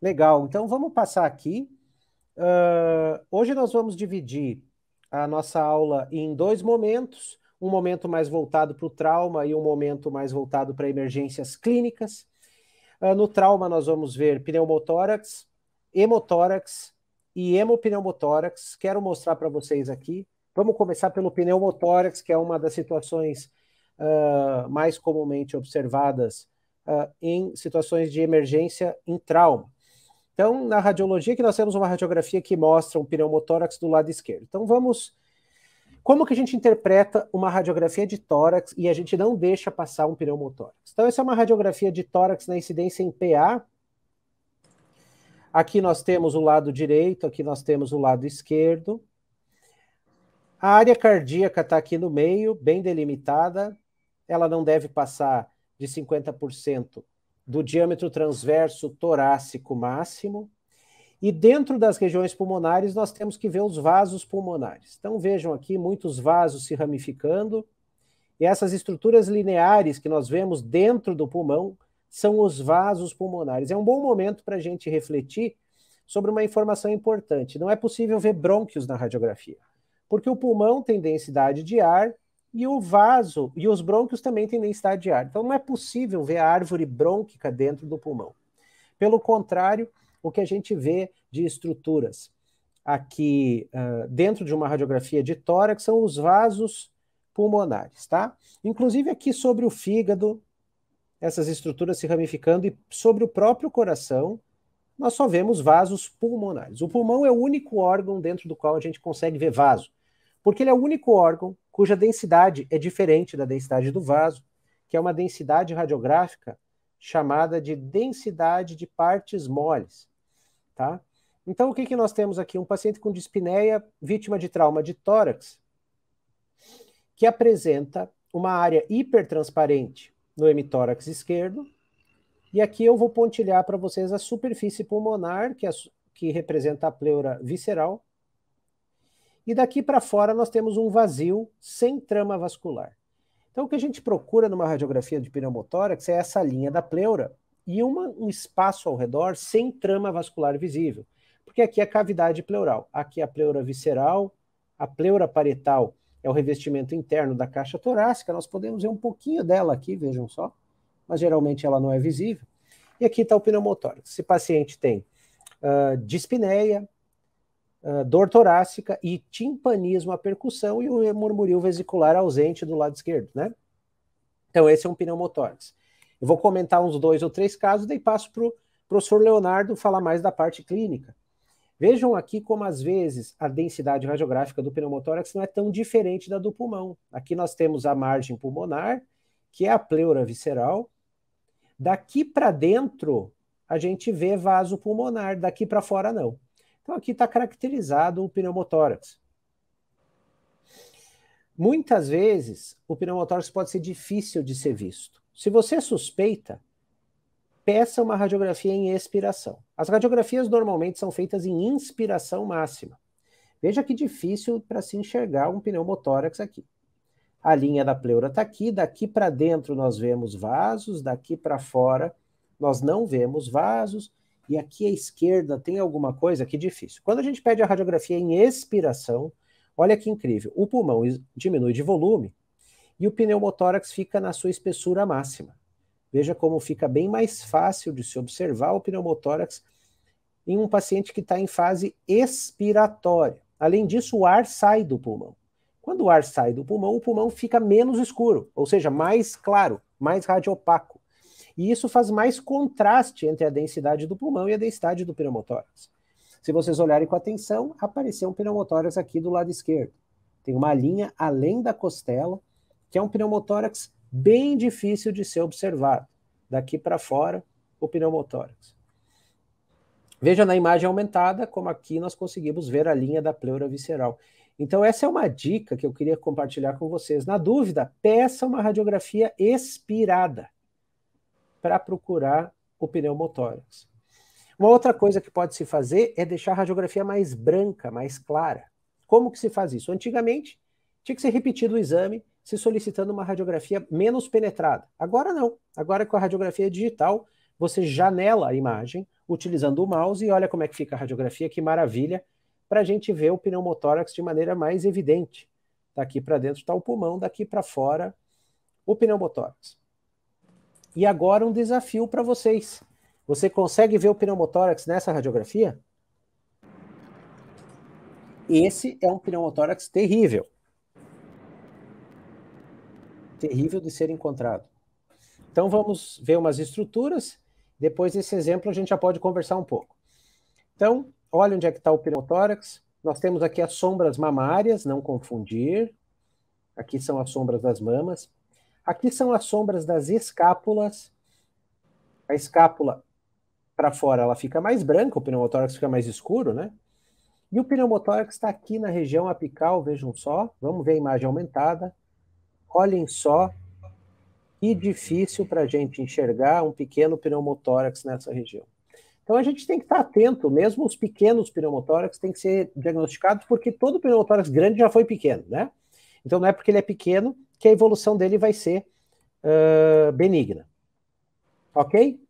Legal, então vamos passar aqui. Uh, hoje nós vamos dividir a nossa aula em dois momentos: um momento mais voltado para o trauma e um momento mais voltado para emergências clínicas. Uh, no trauma, nós vamos ver pneumotórax, hemotórax e hemopneumotórax. Quero mostrar para vocês aqui. Vamos começar pelo pneumotórax, que é uma das situações uh, mais comumente observadas uh, em situações de emergência em trauma. Então, na radiologia que nós temos uma radiografia que mostra um pneumotórax do lado esquerdo. Então, vamos como que a gente interpreta uma radiografia de tórax e a gente não deixa passar um pneumotórax? Então, essa é uma radiografia de tórax na incidência em PA. Aqui nós temos o lado direito, aqui nós temos o lado esquerdo. A área cardíaca está aqui no meio, bem delimitada. Ela não deve passar de 50% do diâmetro transverso torácico máximo. E dentro das regiões pulmonares, nós temos que ver os vasos pulmonares. Então, vejam aqui muitos vasos se ramificando, e essas estruturas lineares que nós vemos dentro do pulmão são os vasos pulmonares. É um bom momento para a gente refletir sobre uma informação importante. Não é possível ver brônquios na radiografia, porque o pulmão tem densidade de ar e o vaso e os brônquios também têm densidade de ar. Então não é possível ver a árvore brônquica dentro do pulmão. Pelo contrário, o que a gente vê de estruturas aqui uh, dentro de uma radiografia de tórax são os vasos pulmonares, tá? Inclusive aqui sobre o fígado, essas estruturas se ramificando e sobre o próprio coração, nós só vemos vasos pulmonares. O pulmão é o único órgão dentro do qual a gente consegue ver vaso, porque ele é o único órgão cuja densidade é diferente da densidade do vaso, que é uma densidade radiográfica chamada de densidade de partes moles. Tá? Então, o que, que nós temos aqui? Um paciente com dispneia, vítima de trauma de tórax, que apresenta uma área hipertransparente no hemitórax esquerdo. E aqui eu vou pontilhar para vocês a superfície pulmonar, que, é, que representa a pleura visceral, e daqui para fora nós temos um vazio sem trama vascular. Então, o que a gente procura numa radiografia de pneumotórax é essa linha da pleura e uma, um espaço ao redor sem trama vascular visível. Porque aqui é a cavidade pleural, aqui é a pleura visceral, a pleura parietal é o revestimento interno da caixa torácica, nós podemos ver um pouquinho dela aqui, vejam só, mas geralmente ela não é visível. E aqui está o pneumotórax. Esse paciente tem uh, dispneia, ah, dor torácica e timpanismo à percussão e o murmúrio vesicular ausente do lado esquerdo, né? Então, esse é um pneumotórax. Eu vou comentar uns dois ou três casos, daí passo para o professor Leonardo falar mais da parte clínica. Vejam aqui como, às vezes, a densidade radiográfica do pneumotórax não é tão diferente da do pulmão. Aqui nós temos a margem pulmonar, que é a pleura visceral. Daqui para dentro, a gente vê vaso pulmonar, daqui para fora, não. Então, aqui está caracterizado o pneumotórax. Muitas vezes, o pneumotórax pode ser difícil de ser visto. Se você é suspeita, peça uma radiografia em expiração. As radiografias normalmente são feitas em inspiração máxima. Veja que difícil para se enxergar um pneumotórax aqui. A linha da pleura está aqui, daqui para dentro nós vemos vasos, daqui para fora nós não vemos vasos, e aqui à esquerda tem alguma coisa que difícil. Quando a gente pede a radiografia em expiração, olha que incrível, o pulmão diminui de volume e o pneumotórax fica na sua espessura máxima. Veja como fica bem mais fácil de se observar o pneumotórax em um paciente que está em fase expiratória. Além disso, o ar sai do pulmão. Quando o ar sai do pulmão, o pulmão fica menos escuro, ou seja, mais claro, mais radiopaco. E isso faz mais contraste entre a densidade do pulmão e a densidade do pneumotórax. Se vocês olharem com atenção, apareceu um pneumotórax aqui do lado esquerdo. Tem uma linha além da costela, que é um pneumotórax bem difícil de ser observado. Daqui para fora, o pneumotórax. Veja na imagem aumentada como aqui nós conseguimos ver a linha da pleura visceral. Então essa é uma dica que eu queria compartilhar com vocês. Na dúvida, peça uma radiografia expirada para procurar o pneumotórax. Uma outra coisa que pode se fazer é deixar a radiografia mais branca, mais clara. Como que se faz isso? Antigamente, tinha que ser repetido o exame, se solicitando uma radiografia menos penetrada. Agora não. Agora com a radiografia digital, você janela a imagem utilizando o mouse e olha como é que fica a radiografia, que maravilha, para a gente ver o pneumotórax de maneira mais evidente. Daqui para dentro está o pulmão, daqui para fora o pneumotórax. E agora um desafio para vocês. Você consegue ver o pneumotórax nessa radiografia? Esse é um pneumotórax terrível. Terrível de ser encontrado. Então vamos ver umas estruturas. Depois desse exemplo a gente já pode conversar um pouco. Então, olha onde é que está o pneumotórax. Nós temos aqui as sombras mamárias, não confundir. Aqui são as sombras das mamas. Aqui são as sombras das escápulas. A escápula para fora ela fica mais branca, o pneumotórax fica mais escuro, né? E o pneumotórax está aqui na região apical, vejam só. Vamos ver a imagem aumentada. Olhem só que difícil para a gente enxergar um pequeno pneumotórax nessa região. Então a gente tem que estar tá atento, mesmo os pequenos pneumotórax têm que ser diagnosticados, porque todo pneumotórax grande já foi pequeno, né? Então não é porque ele é pequeno que a evolução dele vai ser uh, benigna. Ok?